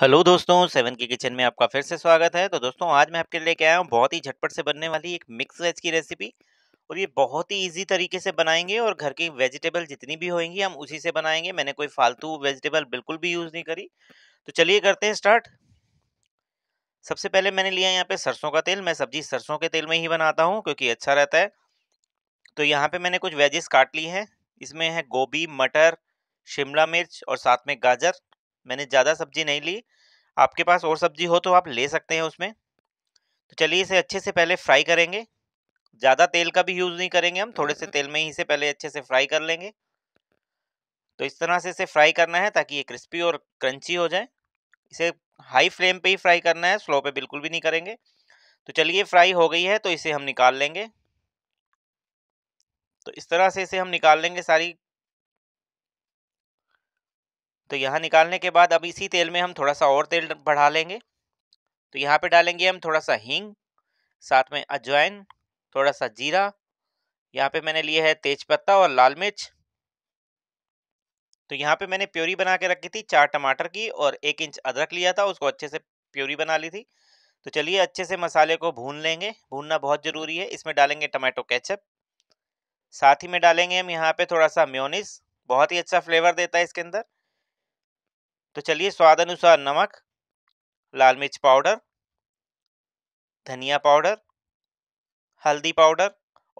Hello दोस्तों seven के kitchen में आपका फिर से स्वागत है तो दोस्तों आज मैं आपके लिए क्या आया हूँ बहुत ही झटपट से बनने वाली एक मिक्स वेज की रेसिपी और ये बहुत ही इजी तरीके से बनाएंगे और घर की वेजिटेबल जितनी भी होंगी हम उसी से बनाएंगे मैंने कोई फालतू वेजिटेबल बिल्कुल भी यूज़ नहीं करी तो चलिए करते हैं स्टार्ट सबसे पहले मैंने लिया यहाँ पर सरसों का तेल मैं सब्जी सरसों के तेल में ही बनाता हूँ क्योंकि अच्छा रहता है तो यहाँ पर मैंने कुछ वेजेस काट ली हैं इसमें है गोभी मटर शिमला मिर्च और साथ में गाजर मैंने ज़्यादा सब्जी नहीं ली आपके पास और सब्जी हो तो आप ले सकते हैं उसमें तो चलिए इसे अच्छे से पहले फ्राई करेंगे ज़्यादा तेल का भी यूज़ नहीं करेंगे हम थोड़े से हम्म। तेल में ही इसे पहले अच्छे से फ्राई कर लेंगे तो इस तरह से इसे फ्राई करना है ताकि ये क्रिस्पी और क्रंची हो जाए इसे हाई फ्लेम पे ही फ्राई करना है स्लो पे बिल्कुल भी नहीं करेंगे तो चलिए फ्राई हो गई है तो इसे हम निकाल लेंगे तो इस तरह से इसे हम निकाल लेंगे सारी तो यहाँ निकालने के बाद अब इसी तेल में हम थोड़ा सा और तेल बढ़ा लेंगे तो यहाँ पे डालेंगे हम थोड़ा सा हींग साथ में अजवाइन थोड़ा सा जीरा यहाँ पे मैंने लिए है तेज पत्ता और लाल मिर्च तो यहाँ पे मैंने प्योरी बना के रखी थी चार टमाटर की और एक इंच अदरक लिया था उसको अच्छे से प्योरी बना ली थी तो चलिए अच्छे से मसाले को भून लेंगे भूनना बहुत ज़रूरी है इसमें डालेंगे टमाटो केचप साथ ही में डालेंगे हम यहाँ पे थोड़ा सा म्योनिस बहुत ही अच्छा फ्लेवर देता है इसके अंदर तो चलिए स्वाद अनुसार नमक लाल मिर्च पाउडर धनिया पाउडर हल्दी पाउडर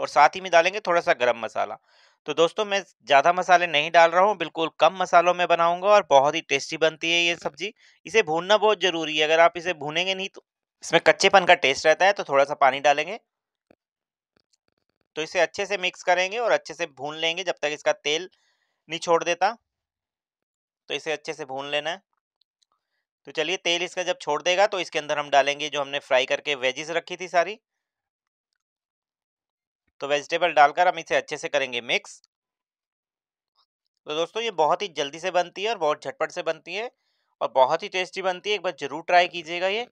और साथ ही में डालेंगे थोड़ा सा गरम मसाला तो दोस्तों मैं ज़्यादा मसाले नहीं डाल रहा हूँ बिल्कुल कम मसालों में बनाऊंगा और बहुत ही टेस्टी बनती है ये सब्जी इसे भूनना बहुत ज़रूरी है अगर आप इसे भूनेंगे नहीं तो इसमें कच्चेपन का टेस्ट रहता है तो थोड़ा सा पानी डालेंगे तो इसे अच्छे से मिक्स करेंगे और अच्छे से भून लेंगे जब तक इसका तेल नहीं छोड़ देता तो इसे अच्छे से भून लेना है तो चलिए तेल इसका जब छोड़ देगा तो इसके अंदर हम डालेंगे जो हमने फ्राई करके वेजिस रखी थी सारी तो वेजिटेबल डालकर हम इसे अच्छे से करेंगे मिक्स तो दोस्तों ये बहुत ही जल्दी से बनती है और बहुत झटपट से बनती है और बहुत ही टेस्टी बनती है एक बार ज़रूर ट्राई कीजिएगा ये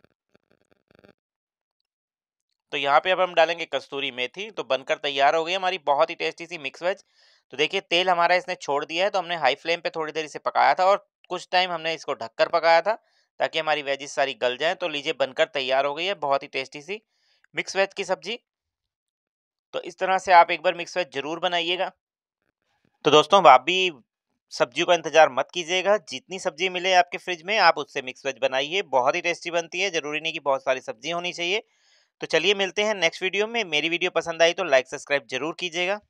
तो यहाँ पे अब हम डालेंगे कस्तूरी मेथी तो बनकर तैयार हो गई हमारी बहुत ही टेस्टी सी मिक्स वेज तो देखिए तेल हमारा इसने छोड़ दिया है तो हमने हाई फ्लेम पे थोड़ी देर इसे पकाया था और कुछ टाइम हमने इसको ढककर पकाया था ताकि हमारी वेजेस सारी गल जाएँ तो लीजिए बनकर तैयार हो गई है बहुत ही टेस्टी सी मिक्स वेज की सब्जी तो इस तरह से आप एक बार मिक्स वेज ज़रूर बनाइएगा तो दोस्तों आप भी सब्जियों का इंतजार मत कीजिएगा जितनी सब्जी मिले आपके फ्रिज में आप उससे मिक्स वेज बनाइए बहुत ही टेस्टी बनती है ज़रूरी नहीं कि बहुत सारी सब्जी होनी चाहिए तो चलिए मिलते हैं नेक्स्ट वीडियो में मेरी वीडियो पसंद आई तो लाइक सब्सक्राइब जरूर कीजिएगा